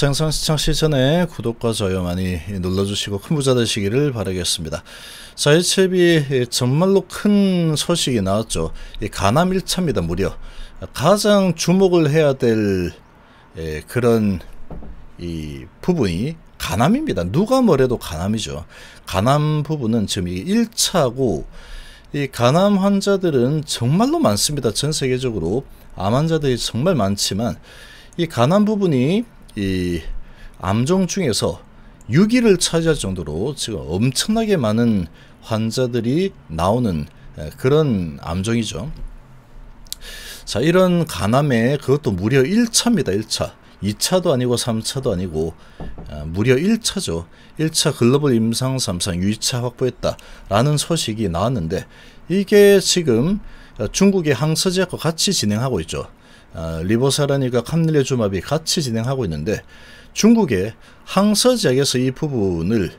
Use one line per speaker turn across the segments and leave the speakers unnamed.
장성 시청 시전에 구독과 좋아요 많이 눌러주시고 큰 부자 되시기를 바라겠습니다. 자, 이첩이 정말로 큰 소식이 나왔죠. 이 가남 1차입니다, 무려. 가장 주목을 해야 될 예, 그런 이 부분이 가남입니다. 누가 뭐래도 가남이죠. 가남 부분은 지금 이 1차고 이 간암 환자들은 정말로 많습니다. 전 세계적으로 암 환자들이 정말 많지만 이 간암 부분이 이 암종 중에서 6위를 차지할 정도로 지금 엄청나게 많은 환자들이 나오는 그런 암종이죠. 자, 이런 간암에 그것도 무려 1차입니다. 1차. 2차도 아니고 3차도 아니고 아, 무려 1차죠. 1차 글로벌 임상 3상 유의차 확보했다라는 소식이 나왔는데 이게 지금 중국의 항서제약과 같이 진행하고 있죠. 아, 리보사라니가 캄릴레 주마비 같이 진행하고 있는데 중국의 항서지역에서 이 부분을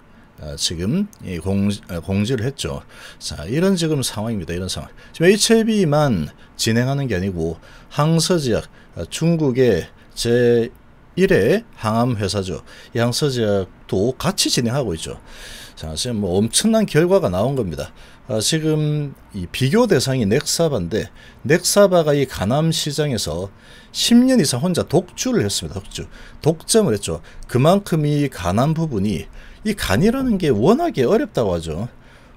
아, 지금 이 공, 아, 공지를 했죠. 자, 이런 지금 상황입니다. 이런 상황. 지금 HLB만 진행하는 게 아니고 항서지역 아, 중국의 제 1회 항암 회사죠. 이 항서지역도 같이 진행하고 있죠. 자, 지금 뭐 엄청난 결과가 나온 겁니다. 어, 지금 이 비교 대상이 넥사바인데 넥사바가 이 가남 시장에서 10년 이상 혼자 독주를 했습니다. 독주. 독점을 했죠. 그만큼 이 가남 부분이 이 간이라는 게 워낙에 어렵다고 하죠.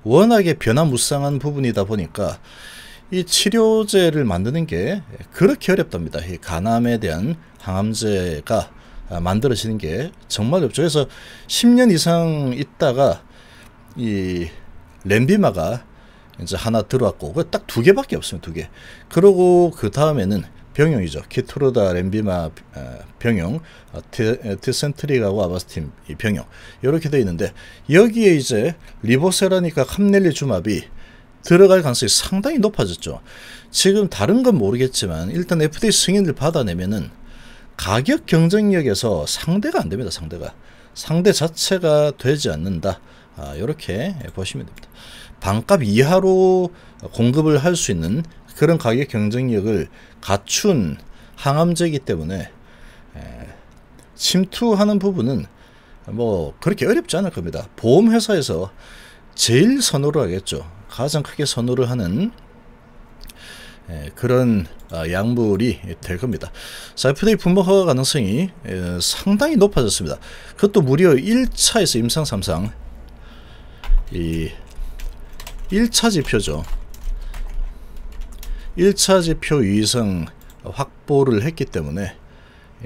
워낙에 변화무쌍한 부분이다 보니까 이 치료제를 만드는 게 그렇게 어렵답니다. 이 간암에 대한 항암제가 만들어지는 게 정말 어렵죠. 그래서 10년 이상 있다가 이 램비마가 이제 하나 들어왔고 딱 두 개밖에 없습니두 개. 그러고 그 다음에는 병용이죠. 키트로다 램비마 어, 병용, 티센트리가고 어, 어, 아바스팀 병용 이렇게 돼 있는데 여기에 이제 리보세라니까 캄넬리주마비 들어갈 가능성이 상당히 높아졌죠. 지금 다른 건 모르겠지만 일단 FDA 승인을 받아내면은 가격 경쟁력에서 상대가 안 됩니다. 상대가 상대 자체가 되지 않는다. 이렇게 아, 보시면 됩니다. 반값 이하로 공급을 할 수 있는 그런 가격 경쟁력을 갖춘 항암제이기 때문에 침투하는 부분은 뭐 그렇게 어렵지 않을 겁니다. 보험회사에서 제일 선호를 하겠죠. 가장 크게 선호를 하는 그런 아, 약물이 될 겁니다. 사이프데이 분목 허가 가능성이 상당히 높아졌습니다. 그것도 무려 1차에서 임상 3상 이 1차 지표죠. 1차 지표 위성 확보를 했기 때문에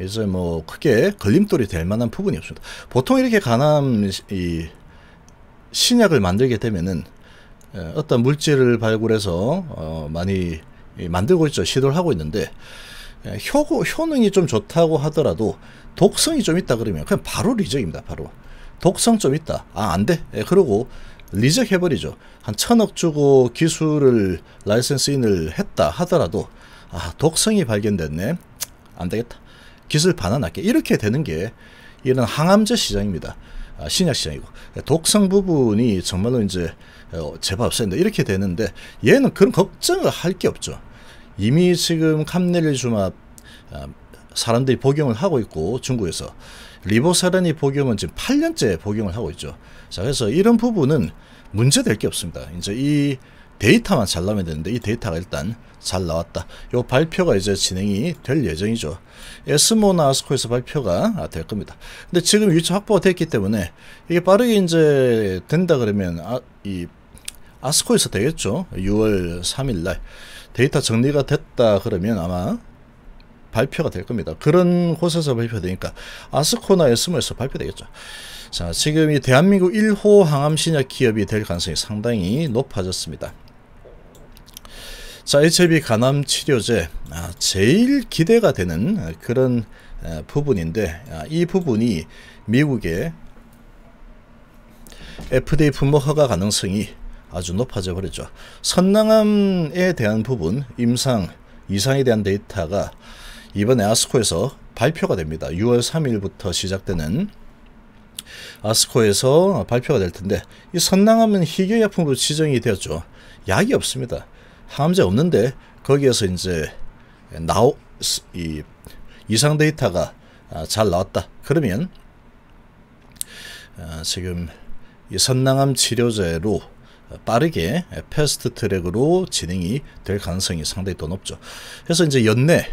이제 뭐 크게 걸림돌이 될 만한 부분이 없습니다. 보통 이렇게 간암 이 신약을 만들게 되면은 어떤 물질을 발굴해서 어 많이 만들고 있죠. 시도를 하고 있는데 효 효능이 좀 좋다고 하더라도 독성이 좀 있다 그러면 그냥 바로 리적입니다. 바로. 독성 좀 있다. 아, 안 돼. 예, 그러고 리젝해버리죠. 한 천억 주고 기술을 라이센스인을 했다 하더라도 아, 독성이 발견됐네. 안 되겠다. 기술 반환할게. 이렇게 되는 게 이런 항암제 시장입니다. 아, 신약 시장이고 예, 독성 부분이 정말로 이제 어, 제발 없앤다 이렇게 되는데 얘는 그런 걱정을 할 게 없죠. 이미 지금 캄넬리주마 아, 아, 사람들이 복용을 하고 있고 중국에서 리보사란이 복용은 지금 8년째 복용을 하고 있죠. 자, 그래서 이런 부분은 문제될 게 없습니다. 이제 이 데이터만 잘 나오면 되는데 이 데이터가 일단 잘 나왔다. 요 발표가 이제 진행이 될 예정이죠. 에스모나 아스코에서 발표가 될 겁니다. 근데 지금 위치 확보가 됐기 때문에 이게 빠르게 이제 된다 그러면 아, 이 아스코에서 되겠죠. 6월 3일 날 데이터 정리가 됐다 그러면 아마 발표가 될 겁니다. 그런 곳에서 발표되니까 아스코나 에스에서 발표되겠죠. 자, 지금 이 대한민국 1호 항암 신약 기업이 될 가능성이 상당히 높아졌습니다. 자, HIV 간암 치료제 아, 제일 기대가 되는 아, 그런 아, 부분인데 아, 이 부분이 미국의 FDA 분모 허가 가능성이 아주 높아져 버리죠. 선낭암에 대한 부분 임상 이상에 대한 데이터가 이번에 아스코에서 발표가 됩니다. 6월 3일부터 시작되는 아스코에서 발표가 될 텐데 이 선낭암은 희귀약품으로 지정이 되었죠. 약이 없습니다. 항암제 없는데 거기에서 이제 나오 이 이상 데이터가 아, 잘 나왔다. 그러면 아, 지금 이 선낭암 치료제로 빠르게 패스트 트랙으로 진행이 될 가능성이 상당히 더 높죠. 그래서 이제 연내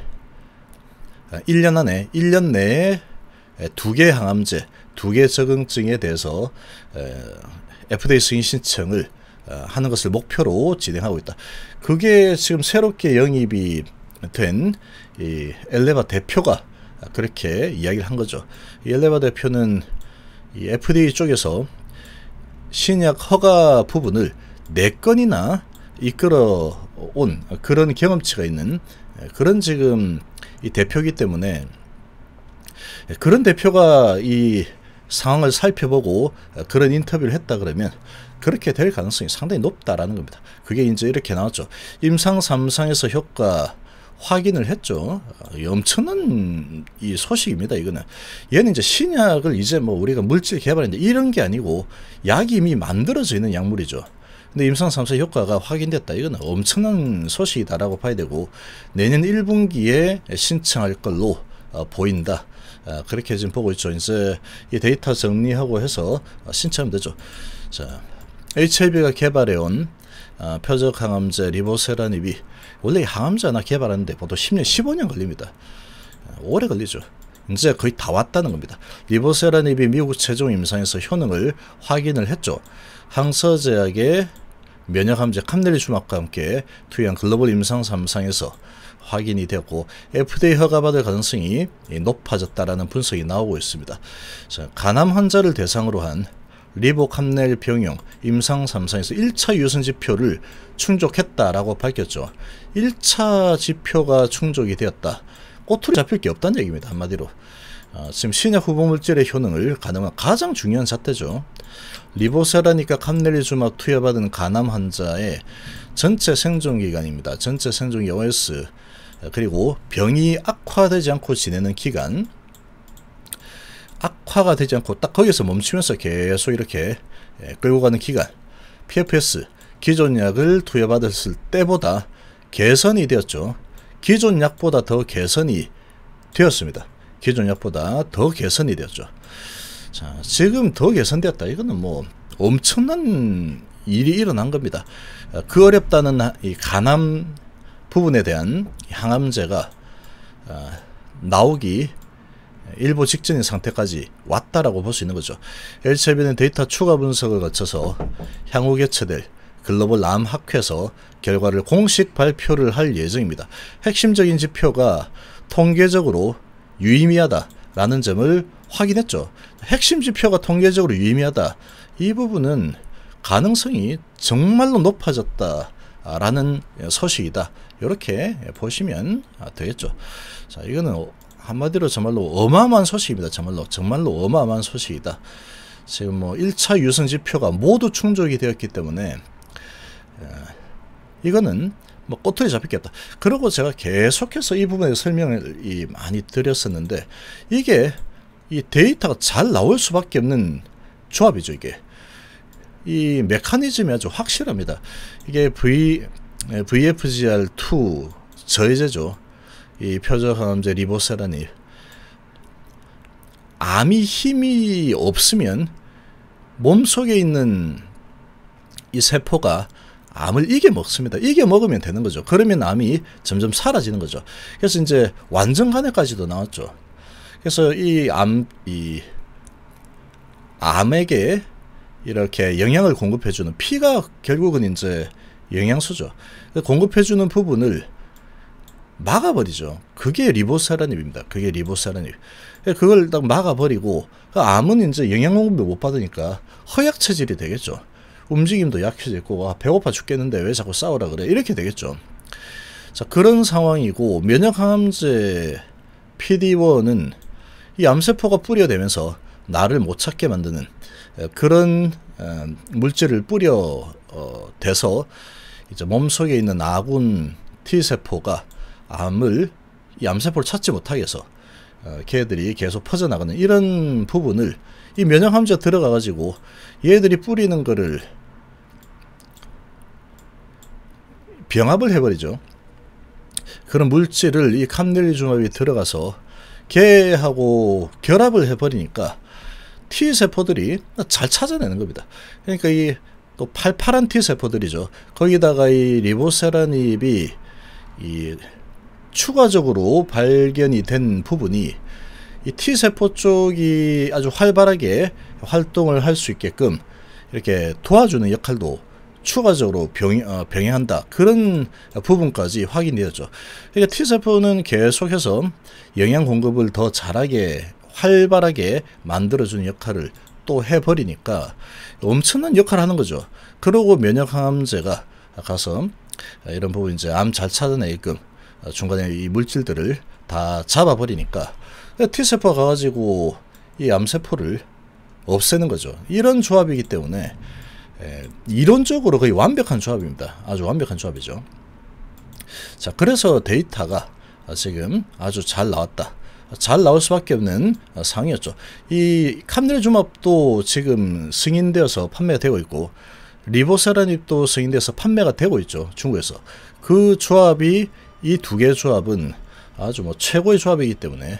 1년 아, 안에 1년 내에 두 개 항암제, 두 개 적응증에 대해서 FDA 승인 신청을 어, 하는 것을 목표로 진행하고 있다. 그게 지금 새롭게 영입이 된이 엘레바 대표가 그렇게 이야기를 한 거죠. 이 엘레바 대표는 이 FDA 쪽에서 신약 허가 부분을 4건이나 이끌어온 그런 경험치가 있는 예, 그런 지금 이 대표기 이 때문에 예, 그런 대표가 이 상황을 살펴보고 그런 인터뷰를 했다 그러면 그렇게 될 가능성이 상당히 높다라는 겁니다. 그게 이제 이렇게 나왔죠. 임상 3상에서 효과 확인을 했죠. 어, 엄청난 이 소식입니다. 이거는 얘는 이제 신약을 이제 뭐 우리가 물질 개발인데 이런 게 아니고 약이 이미 만들어져 있는 약물이죠. 근데 임상 3세 효과가 확인됐다. 이거는 엄청난 소식이다라고 봐야 되고 내년 1분기에 신청할 걸로 어, 보인다. 어, 그렇게 지금 보고 있죠. 이제 이 데이터 정리하고 해서 신청하면 되죠. 자, HLB가 개발해온 표적 항암제 리보세라닙이 원래 항암제 하나 개발하는데 보통 10년, 15년 걸립니다. 오래 걸리죠. 이제 거의 다 왔다는 겁니다. 리보세라닙이 미국 최종 임상에서 효능을 확인을 했죠. 항서제약의 면역암제 캄넬리주막과 함께 투여한 글로벌 임상 3상에서 확인이 되었고 FDA 허가받을 가능성이 높아졌다라는 분석이 나오고 있습니다. 자, 간암 환자를 대상으로 한 리보 캄넬 병용 임상 3상에서 1차 유선 지표를 충족했다라고 밝혔죠. 1차 지표가 충족이 되었다. 꼬투리 잡힐 게 없다는 얘기입니다. 한마디로. 아, 지금 신약 후보물질의 효능을 가능한 가장 중요한 사태죠. 리보세라니까 캄넬리주마 투여받은 간암 환자의 전체 생존 기간입니다. 전체 생존 OS 그리고 병이 악화되지 않고 지내는 기간 악화가 되지 않고 딱 거기서 멈추면서 계속 이렇게 예, 끌고 가는 기간 PFS 기존 약을 투여받았을 때보다 개선이 되었죠. 기존 약보다 더 개선이 되었습니다. 기존 약보다 더 개선이 되었죠. 자, 지금 더 개선되었다. 이거는 뭐 엄청난 일이 일어난 겁니다. 어, 그 어렵다는 이 간암 부분에 대한 항암제가 어, 나오기 일부 직전인 상태까지 왔다라고 볼 수 있는 거죠. LCB는 데이터 추가 분석을 거쳐서 향후 개최될 글로벌 람 학회에서 결과를 공식 발표를 할 예정입니다. 핵심적인 지표가 통계적으로 유의미하다라는 점을 확인했죠. 핵심 지표가 통계적으로 유의미하다. 이 부분은 가능성이 정말로 높아졌다라는 소식이다. 이렇게 보시면 되겠죠. 자, 이거는 한마디로 정말로 어마어마한 소식입니다. 정말로 정말로 어마어마한 소식이다. 지금 뭐 1차 유승 지표가 모두 충족이 되었기 때문에 이거는 뭐 꼬투리 잡히겠다. 그리고 제가 계속해서 이 부분에 설명을 많이 드렸었는데 이게 이 데이터가 잘 나올 수밖에 없는 조합이죠 이게 이 메커니즘이 아주 확실합니다. 이게 V VFGR2 저해제죠. 이표적암제 리보세라닙 암이 힘이 없으면 몸속에 있는 이 세포가 암을 이겨 먹습니다. 이겨 먹으면 되는 거죠. 그러면 암이 점점 사라지는 거죠. 그래서 이제 완전 간에까지도 나왔죠. 그래서 이 암, 이 암에게 이렇게 영양을 공급해주는 피가 결국은 이제 영양소죠. 공급해주는 부분을 막아버리죠. 그게 리보사라닙입니다. 그게 리보사라닙. 그러니까 그걸 딱 막아버리고 그 암은 이제 영양 공급을 못 받으니까 허약 체질이 되겠죠. 움직임도 약해지고 아, 배고파 죽겠는데 왜 자꾸 싸우라 그래 이렇게 되겠죠. 자 그런 상황이고 면역항암제 PD1은 이 암세포가 뿌려되면서 나를 못 찾게 만드는 그런 물질을 뿌려 돼서 어, 이제 몸속에 있는 아군 T세포가 암을 이 암세포를 찾지 못하게 해서 어, 걔들이 계속 퍼져나가는 이런 부분을 이면역함자가 들어가가지고 얘들이 뿌리는 거를 병합을 해버리죠. 그런 물질을 이 캄넬리주맙이 들어가서 걔하고 결합을 해버리니까 T세포들이 잘 찾아내는 겁니다. 그러니까 이 또 팔팔한 T세포들이죠. 거기다가 이 리보세라닙이 이 추가적으로 발견이 된 부분이 이 T세포 쪽이 아주 활발하게 활동을 할 수 있게끔 이렇게 도와주는 역할도 추가적으로 병, 어, 병행한다. 그런 부분까지 확인되었죠. 그러니까 T세포는 계속해서 영양 공급을 더 잘하게 활발하게 만들어주는 역할을 또 해버리니까 엄청난 역할을 하는 거죠. 그러고 면역항암제가 가서 이런 부분 이제 암 잘 찾아내게끔 어, 중간에 이 물질들을 다 잡아버리니까 T세포가 가지고이 암세포를 없애는 거죠. 이런 조합이기 때문에 이론적으로 거의 완벽한 조합입니다. 아주 완벽한 조합이죠. 자, 그래서 데이터가 지금 아주 잘 나왔다. 잘 나올 수밖에 없는 어, 상이었죠. 황이 캄넬주맙도 지금 승인되어서 판매가 되고 있고 리보세라닙도 승인돼서 판매가 되고 있죠. 중국에서. 그 조합이 이두 개의 조합은 아주 뭐 최고의 조합이기 때문에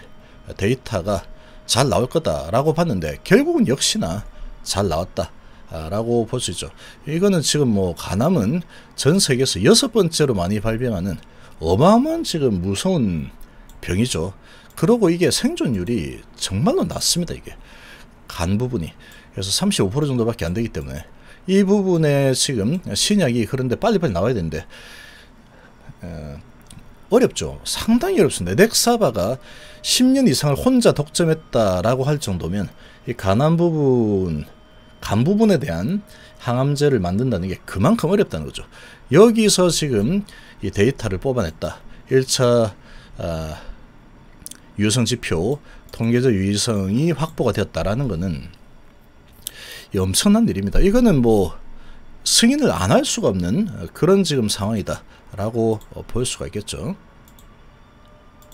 데이터가 잘 나올 거다라고 봤는데 결국은 역시나 잘 나왔다. 라고 볼 수 있죠. 이거는 지금 뭐 가남은 전 세계에서 여섯 번째로 많이 발병하는 어마어마한 지금 무서운 병이죠. 그러고 이게 생존율이 정말로 낮습니다. 이게 간 부분이 그래서 35% 정도밖에 안 되기 때문에 이 부분에 지금 신약이 그런데 빨리빨리 나와야 되는데 에, 어렵죠. 상당히 어렵습니다. 넥사바가 10년 이상을 혼자 독점했다라고 할 정도면 이 간암 부분, 간 부분에 대한 항암제를 만든다는 게 그만큼 어렵다는 거죠. 여기서 지금 이 데이터를 뽑아냈다. 1차 아, 유성 지표, 통계적 유의성이 확보가 되었다라는 거는 엄청난 일입니다. 이거는 뭐 승인을 안 할 수가 없는 그런 지금 상황이다. 라고 볼 어, 수가 있겠죠